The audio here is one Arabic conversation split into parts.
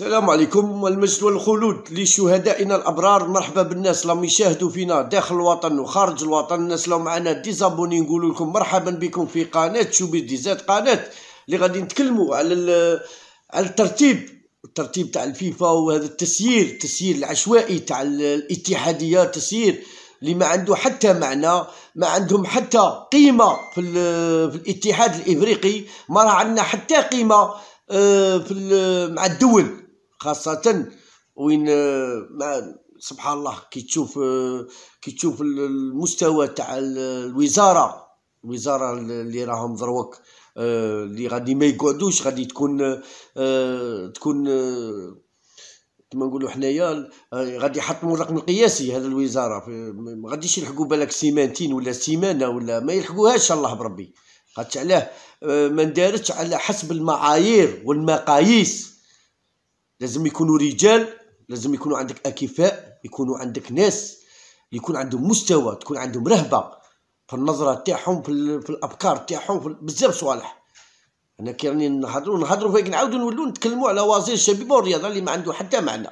السلام عليكم المجد والخلود لشهدائنا الابرار مرحبا بالناس اللي يشاهدوا فينا داخل الوطن وخارج الوطن الناس اللي معنا ديزابوني نقول لكم مرحبا بكم في قناه شوبي ديزات قناه اللي غادي نتكلموا على على الترتيب الترتيب تاع الفيفا وهذا التسيير التسيير العشوائي تاع الاتحاديه تسيير اللي ما عنده حتى معنى ما عندهم حتى قيمه في, في الاتحاد الافريقي ما راه عندنا حتى قيمه آه، في مع الدول خاصه وين آه، مع سبحان الله كي تشوف آه، كي تشوف المستوى تاع الوزاره الوزاره اللي راهم ضروك آه، اللي غادي ما يقعدوش غادي تكون تكون كما نقولوا حنايا غادي يحطموا الرقم القياسي هذا الوزاره ما غاديش يلحقوا بالك سيمانتين ولا سيمانه ولا ما يلحقوهاش الله بربي خاطش علاه ما ندارتش على حسب المعايير والمقاييس لازم يكونوا رجال لازم يكونوا عندك اكفاء يكونوا عندك ناس يكون عندهم مستوى تكون عندهم رهبه في النظره تاعهم في, في الافكار تاعهم بزاف صوالح انا كي راني نهضروا نهضروا فيك نعاودوا نولوا نتكلموا على وزير الشبيبه والرياضه اللي ما عنده حتى معنى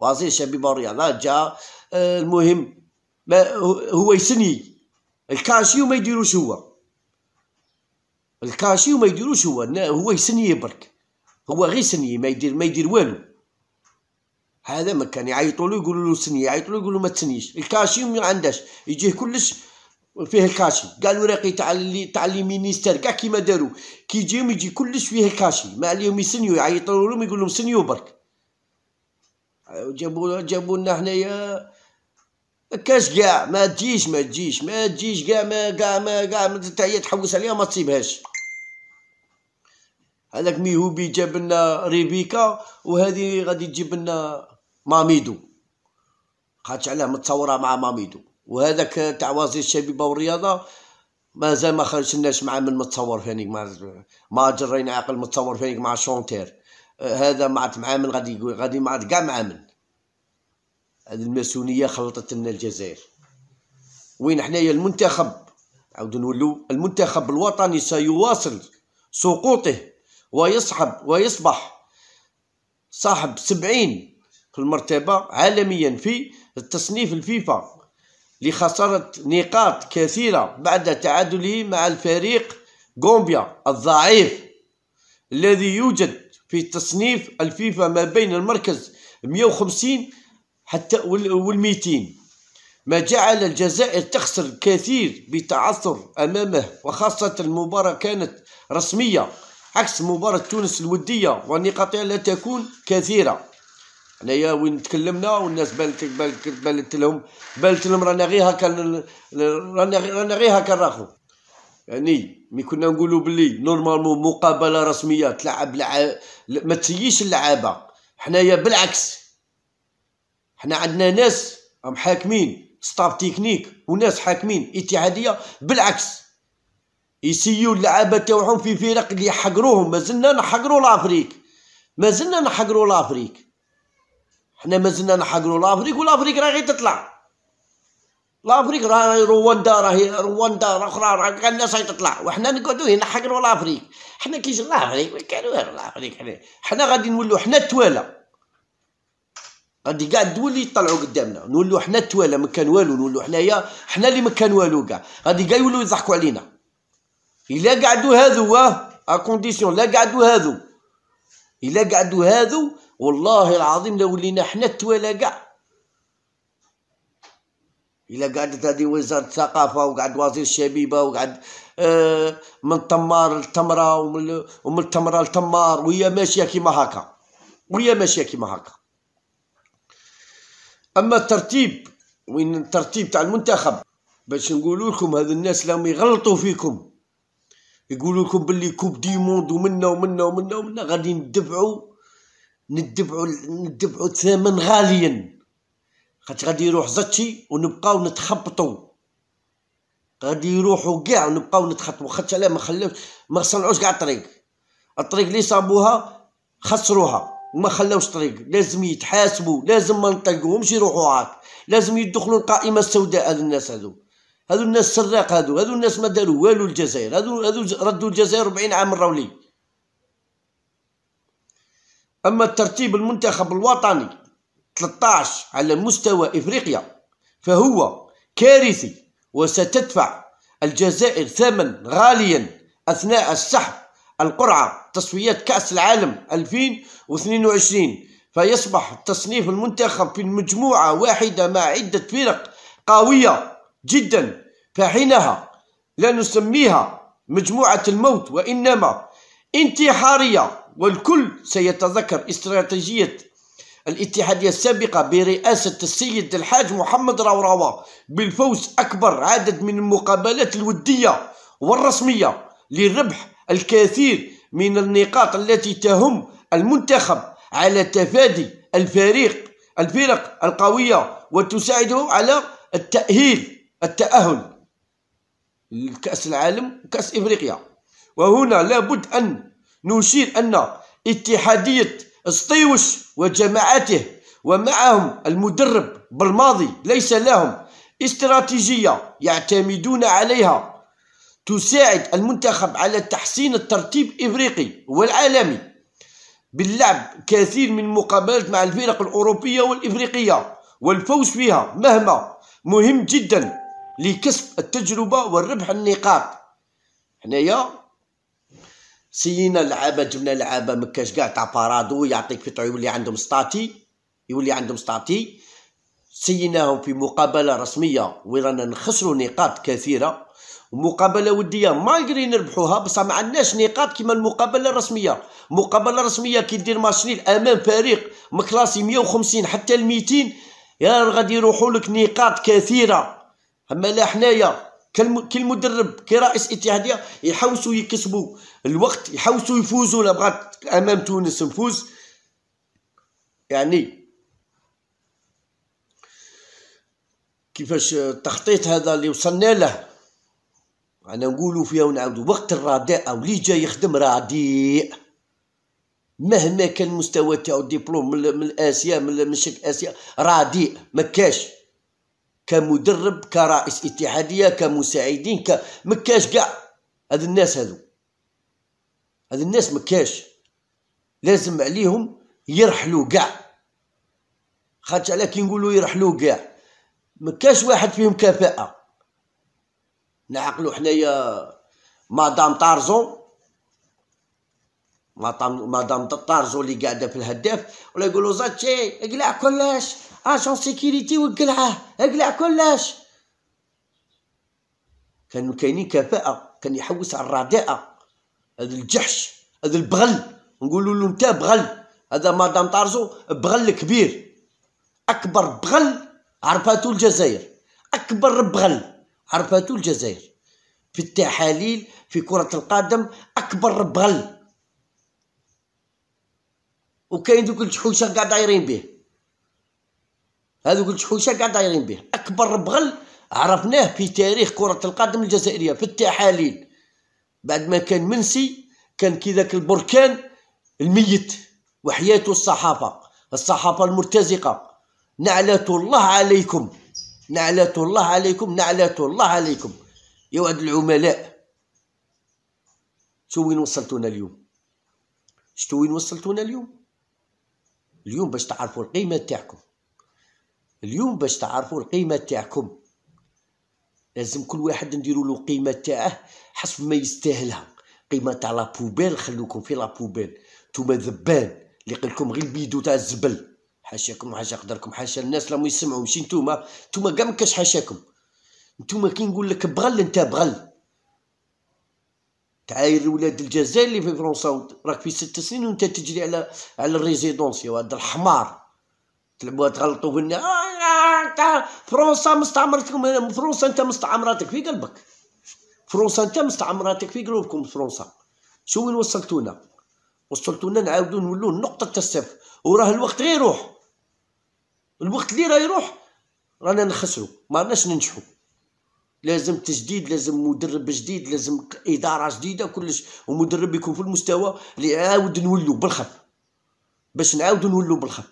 وزير الشبيبه والرياضه جا آه، المهم ما هو يسني الكاشيو ما يديروش هو الكاشيو ما يديروش هو هو يسني برك هو غير سني ما يدير ما يدير والو هذا ما كان يعيطوا له يقولوا له سني يعيطوا له يقولوا ما تسنيش الكالسيوم ما عندهاش يجيه كلش فيه الكاشي قالوا ورقي تاع اللي تاع لي مينيستير كاع كيما داروا كي يجيهم يجي كلش فيه الكاشي ما عليهم يسنيو يعيطوا لهم يقول لهم سنيو برك جابوا جابوا لنا حنايا كاش كاع ما تجيش ما تجيش ما تجيش كاع ما كاع ما كاع هي تحوس عليها ما تصيبهاش هذاك ميهوبي جاب لنا ريبيكا وهذه غادي تجيب لنا ماميدو قالت علاه متصوره مع ماميدو وهذاك تاع وزير الشبيبه والرياضه مازال ما خرجناش مع من متصور فينيك مع ما جرينا عقل متصور فينيك مع شونتير هذا مع معامل غادي يقول غادي مع كاع معامل هذه الماسونيه خلطت لنا الجزائر وين حنايا المنتخب عاودوا نولو المنتخب الوطني سيواصل سقوطه ويصحب ويصبح صاحب سبعين في المرتبة عالميا في التصنيف الفيفا لخسارة نقاط كثيرة بعد تعادله مع الفريق غومبيا الضعيف الذي يوجد في تصنيف الفيفا ما بين المركز 150 حتى وال 200 ما جعل الجزائر تخسر الكثير بتعثر أمامه وخاصة المباراة كانت رسمية عكس مباراة تونس الودية والنقاط لا تكون كثيرة حنايا وين تكلمنا والناس بالت بالت بالت لهم بالت لهم رانا غير هكا رانا رانا غير هكا نراخو يعني مي كنا نقولوا بلي نورمالمون مقابله رسميه تلعب لع... ما تسييش اللعابه حنايا بالعكس حنا عندنا ناس حاكمين ستاف تكنيك وناس حاكمين اتحاديه بالعكس يسيو اللعابه تاعهم في فرق اللي حقروهم مازلنا نحقروا لافريك مازلنا نحقروا لافريك حنا مازلنا نحقروا لافريك ولافريك راه غير تطلع لافريك راه رواندا راهي رواندا راه اخرى راه كاع الناس راهي تطلع وحنا نقعدوا هنا نحقروا لافريك حنا كي جا لافريك ما كانوا والو لافريك حنا حنا غادي نولوا حنا التوالا غادي كاع الدول يطلعوا قدامنا نولوا حنا التوالا ما كان والو نولوا حنايا حنا اللي ما كان والو كاع غادي كاع يولوا يضحكوا علينا الا قعدوا هذو اه كونديسيون لا قعدوا هذو الا قعدوا هادو والله العظيم لو ولينا حنا التوالا كاع الا قعدت هذه وزاره الثقافه وقعد وزير الشبيبه وقعد آه من تمار لتمره ومن التمره لتمار وهي ماشيه كيما هكا وهي ماشيه كيما هكا اما الترتيب وين الترتيب تاع المنتخب باش نقول لكم هذو الناس لهم يغلطوا فيكم يقولوا لكم باللي كوب دي موند ومنا ومنا ومنا ومنا غادي ندفعوا ندفعوا ندفعوا ثمن غاليا خاطر غادي يروح زتشي ونبقاو نتخبطوا غادي يروحوا كاع ونبقاو نتخبطوا خاطش علاه ما خلاوش ما صنعوش كاع الطريق الطريق اللي صابوها خسروها وما خلاوش طريق لازم يتحاسبوا لازم ما نطلقوهمش يروحوا هاك لازم يدخلوا القائمه السوداء هاد الناس هذو هذو الناس سراق هذو هذو الناس ما داروا والو الجزائر هذو هذو ردوا الجزائر 40 عام راهو اما الترتيب المنتخب الوطني 13 على مستوى افريقيا فهو كارثي وستدفع الجزائر ثمن غاليا اثناء السحب القرعه تصفيات كاس العالم 2022 فيصبح تصنيف المنتخب في المجموعه واحده مع عده فرق قويه جدا فحينها لا نسميها مجموعة الموت وإنما انتحارية والكل سيتذكر استراتيجية الاتحادية السابقة برئاسة السيد الحاج محمد راوراوا بالفوز أكبر عدد من المقابلات الودية والرسمية لربح الكثير من النقاط التي تهم المنتخب على تفادي الفريق الفرق القوية وتساعده على التأهيل التأهل لكأس العالم وكأس إفريقيا وهنا لابد أن نشير أن اتحادية سطيوش وجماعته ومعهم المدرب بالماضي ليس لهم استراتيجية يعتمدون عليها تساعد المنتخب على تحسين الترتيب الإفريقي والعالمي باللعب كثير من مقابلات مع الفرق الأوروبية والإفريقية والفوز فيها مهما مهم جدا لكسب التجربه والربح النقاط حنايا سينا لعابه جبنا لعابه مكاش كاع تاع بارادو يعطيك في يولي عندهم ستاتي يولي عندهم ستاتي سيناهم في مقابله رسميه ورانا نخسروا نقاط كثيره ومقابله وديه مالغري نربحوها بصح ما عندناش نقاط كيما المقابله الرسميه مقابله رسميه كي دير ماشنيل امام فريق مكلاسي 150 حتى ل 200 يا غادي يروحوا لك نقاط كثيره اما لا حنايا كالمدرب كرئيس اتحاديه يحوسوا يكسبوا الوقت يحوسوا يفوزوا لا بغات امام تونس نفوز يعني كيفاش التخطيط هذا اللي وصلنا له انا نقولوا فيها ونعاودوا وقت الرداء اللي جاي يخدم رديء مهما كان مستوى تاعو ديبلوم من اسيا من شرق اسيا رديء مكاش كمدرب كرئيس اتحاديه كمساعدين ك مكاش كاع هاد الناس هادو هاد الناس مكاش لازم عليهم يرحلوا كاع خاطش على كي نقولوا يرحلوا كاع مكاش واحد فيهم كفاءه نعقلوا حنايا مدام طارزون مدام طارزو اللي قاعده في الهداف ولا يقولوا زاتشي اقلع كلاش اجون سيكيريتي وقلعه اقلع كلاش كانوا كاينين كفاءه كان يحوس على الرداءه هذا الجحش هذا البغل نقولوا له انت بغل هذا مدام طارزو بغل كبير اكبر بغل عرفاتو الجزائر اكبر بغل عرفاتو الجزائر في التحاليل في كره القدم اكبر بغل وكاين دوك الجحوشه كاع دايرين به هذوك الجحوشه كاع دايرين به اكبر بغل عرفناه في تاريخ كره القدم الجزائريه في التحاليل بعد ما كان منسي كان كي ذاك البركان الميت وحياته الصحافه الصحافه المرتزقه نعلة الله عليكم نعلة الله عليكم نعلة الله عليكم يا واد العملاء شو وين وصلتونا اليوم شتو وين وصلتونا اليوم اليوم باش تعرفوا القيمه تاعكم اليوم باش تعرفوا القيمه تاعكم لازم كل واحد نديروا له قيمه تاعه حسب ما يستاهلها قيمه تاع بوبيل خلوكم في بوبيل نتوما ذبان اللي قلكم غير البيدو تاع الزبل حاشاكم حاشا قدركم حاشا الناس لا يسمعوا ماشي نتوما نتوما كاع ما كاش حاشاكم نتوما كي نقول لك بغل انت بغل تعاير ولاد الجزائر اللي في فرنسا راك في ست سنين وانت تجري على على الريزيدونسي واد الحمار تلعبوها تغلطوا في الناس آه، آه، فرنسا مستعمرتكم فرنسا انت مستعمراتك في قلبك فرنسا انت مستعمراتك في قلوبكم فرنسا شو وين وصلتونا وصلتونا نعاودو نولو نقطة الصفر وراه الوقت غير يروح الوقت اللي راه يروح رانا نخسرو ما راناش ننجحو لازم تجديد لازم مدرب جديد لازم اداره جديده كلش ومدرب يكون في المستوى اللي عاود نولو بالخف باش نعاودو نولو بالخف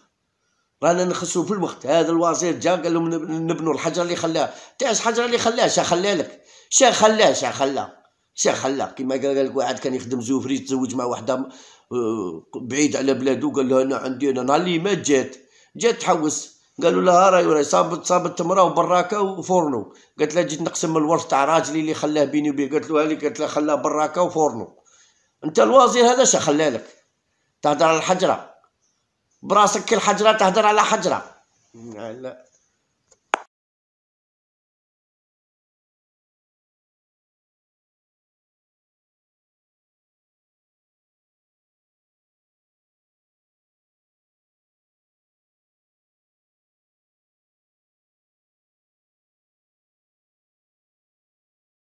رانا نخسرو في الوقت هذا الوزير جا قال لهم نبنو الحجر اللي خلاه تاع الحجر اللي خلاه شا خلاه لك شا خلاه شا خلاه شا خلاه كيما قال لك واحد كان يخدم زوفري تزوج مع وحده آه، بعيد على بلادو قال لها انا عندي انا نهار اللي مات جات جات تحوس قالوا لها راهي راهي صابت صابت تمره وبراكه وفرنو قالت لها جيت نقسم الورث تاع راجلي اللي خلاه بيني وبيه قالت له هذيك قالت لها خلاه براكه وفرنو انت الوزير هذا اش خلالك تهدر على الحجره براسك الحجره تهدر على حجره لا